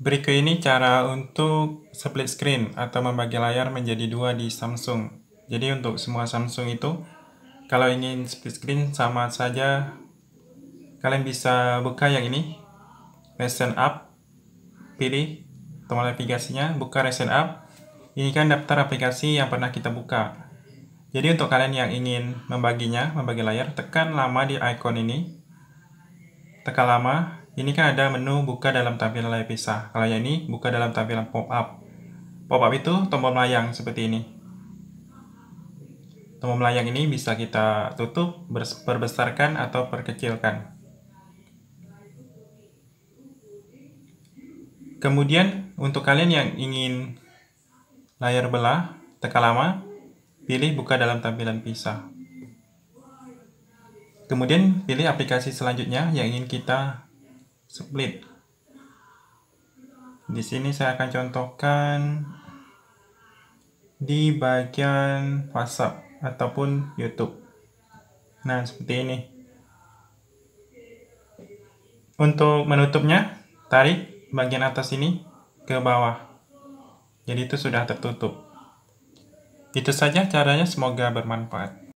Berikut ini cara untuk split screen atau membagi layar menjadi dua di Samsung. Jadi untuk semua Samsung itu, kalau ingin split screen sama saja kalian bisa buka yang ini, recent app, pilih tombol navigasinya, buka recent app. Ini kan daftar aplikasi yang pernah kita buka. Jadi untuk kalian yang ingin membaginya, membagi layar, tekan lama di icon ini. Tekan lama, ini kan ada menu buka dalam tampilan layar pisah. Kalau yang ini buka dalam tampilan pop-up. Pop-up itu tombol melayang seperti ini. Tombol melayang ini bisa kita tutup, berbesarkan atau perkecilkan. Kemudian untuk kalian yang ingin layar belah, tekan lama, pilih buka dalam tampilan pisah. Kemudian pilih aplikasi selanjutnya yang ingin kita split. Di sini saya akan contohkan di bagian WhatsApp ataupun YouTube. Nah, seperti ini. Untuk menutupnya, tarik bagian atas ini ke bawah. Jadi itu sudah tertutup. Itu saja caranya, semoga bermanfaat.